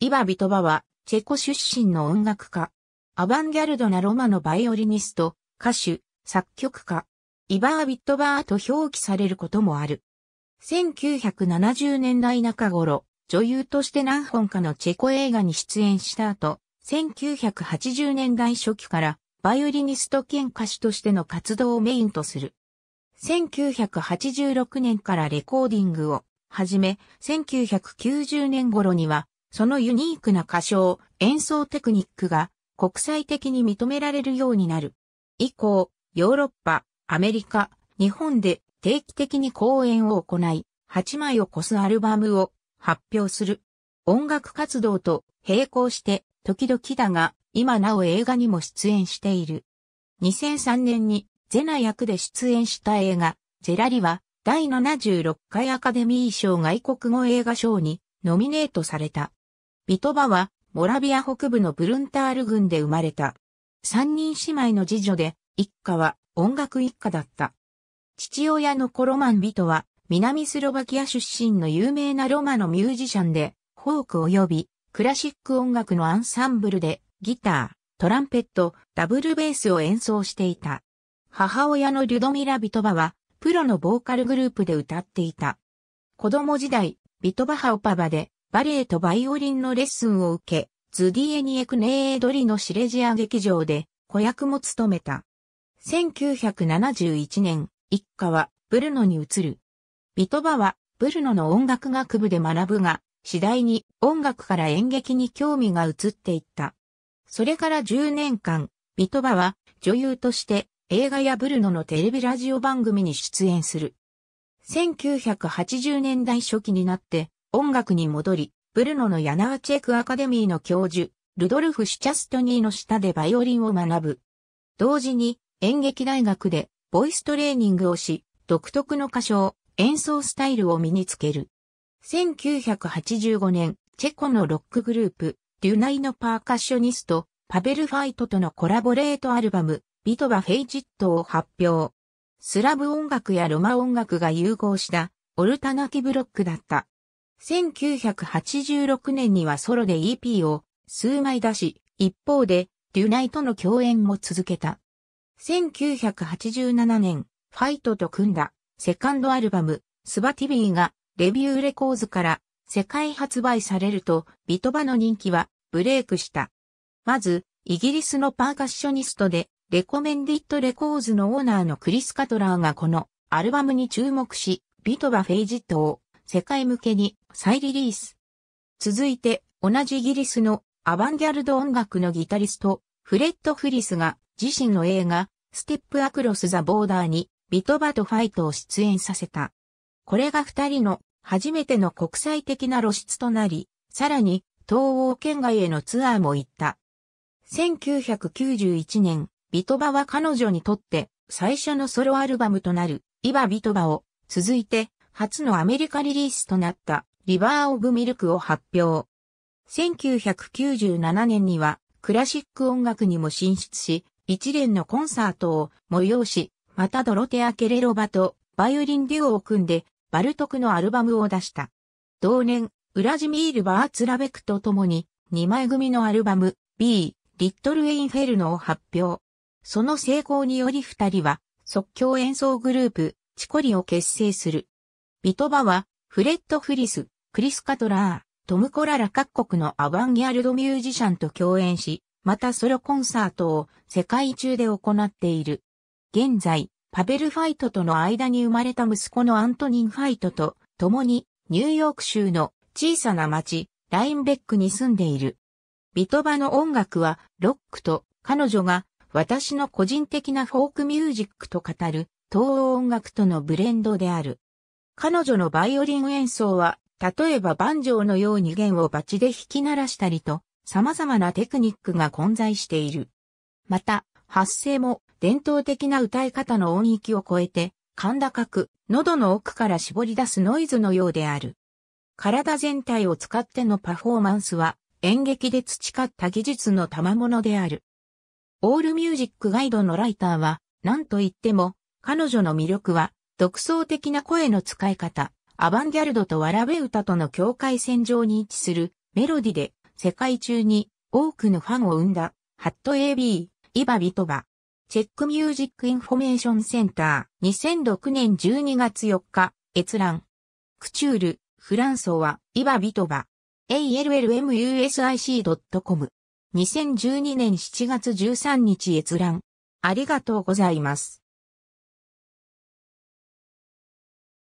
イバ・ビトバは、チェコ出身の音楽家。アバンギャルドなロマのバイオリニスト、歌手、作曲家。イバー・ビットバーと表記されることもある。1970年代中頃、女優として何本かのチェコ映画に出演した後、1980年代初期からバイオリニスト兼歌手としての活動をメインとする。1986年からレコーディングを始め、1990年頃にはそのユニークな歌唱、演奏テクニックが国際的に認められるようになる。以降、ヨーロッパ、アメリカ、日本で定期的に公演を行い、8枚を超すアルバムを発表する。音楽活動と並行して時々だが今なお映画にも出演している。2003年にゼナ役で出演した映画ゼラリは第76回アカデミー賞外国語映画賞にノミネートされた。ビトバは、モラビア北部のブルンタール郡で生まれた。三人姉妹の次女で、一家は音楽一家だった。父親のコロマン・ビトは、南スロバキア出身の有名なロマのミュージシャンで、フォーク及びクラシック音楽のアンサンブルで、ギター、トランペット、ダブルベースを演奏していた。母親のリュドミラ・ビトバは、プロのボーカルグループで歌っていた。子供時代、ビトバハオパバでバレエとバイオリンのレッスンを受け、ズディエニエクネードリのシレジア劇場で子役も務めた。1971年、一家はブルノに移る。ビトバはブルノの音楽学部で学ぶが、次第に音楽から演劇に興味が移っていった。それから10年間、ビトバは女優として映画やブルノのテレビラジオ番組に出演する。1980年代初期になって音楽に戻り、ブルノのヤナーチェクアカデミーの教授、ルドルフ・シュチャストニーの下でバイオリンを学ぶ。同時に演劇大学でボイストレーニングをし、独特の歌唱、演奏スタイルを身につける。1985年、チェコのロックグループ、デュナイのパーカッショニスト、パベル・ファイトとのコラボレートアルバム、ビトバ・フェイジットを発表。スラブ音楽やロマ音楽が融合した、オルタナティブロックだった。1986年にはソロで EP を数枚出し、一方で、デュナイとの共演も続けた。1987年、ファイトと組んだ、セカンドアルバム、スバティビーが、レビューレコーズから、世界発売されると、ビトバの人気は、ブレイクした。まず、イギリスのパーカッショニストで、レコメンディットレコーズのオーナーのクリス・カトラーがこのアルバムに注目し、ビトバ・フェイジットを世界向けに再リリース。続いて、同じイギリスのアバンギャルド音楽のギタリスト、フレッド・フリスが自身の映画、ステップ・アクロス・ザ・ボーダーにビトバとファイトを出演させた。これが二人の初めての国際的な露出となり、さらに東欧圏外へのツアーも行った。1991年、ビトバは彼女にとって最初のソロアルバムとなる、イバビトバを、続いて初のアメリカリリースとなったリバー・オブ・ミルクを発表。1997年にはクラシック音楽にも進出し、一連のコンサートを催し、またドロテア・ケレロバとバイオリンデュオを組んで、バルトクのアルバムを出した。同年、ウラジミール・バーツラベクと共に、2枚組のアルバム、B、リットル・エインフェルノを発表。その成功により二人は、即興演奏グループ、チコリを結成する。ビトバは、フレッド・フリス、クリス・カトラー、トム・コララ各国のアバンギャルドミュージシャンと共演し、またソロコンサートを世界中で行っている。現在、パベル・ファイトとの間に生まれた息子のアントニン・ファイトと共にニューヨーク州の小さな町、ラインベックに住んでいる。ビトバの音楽はロックと彼女が私の個人的なフォークミュージックと語る東欧音楽とのブレンドである。彼女のバイオリン演奏は、例えばバンジョーのように弦をバチで弾き鳴らしたりと、様々なテクニックが混在している。また、発声も伝統的な歌い方の音域を超えて、甲高く、喉の奥から絞り出すノイズのようである。体全体を使ってのパフォーマンスは、演劇で培った技術の賜物である。オールミュージックガイドのライターは、何と言っても、彼女の魅力は、独創的な声の使い方、アバンギャルドとわらべ歌との境界線上に位置するメロディで世界中に多くのファンを生んだハット AB、イバビトバ。チェックミュージックインフォメーションセンター2006年12月4日閲覧。クチュール、フランソワ、イバビトバ。allmusic.com。2012年7月13日閲覧。ありがとうございます。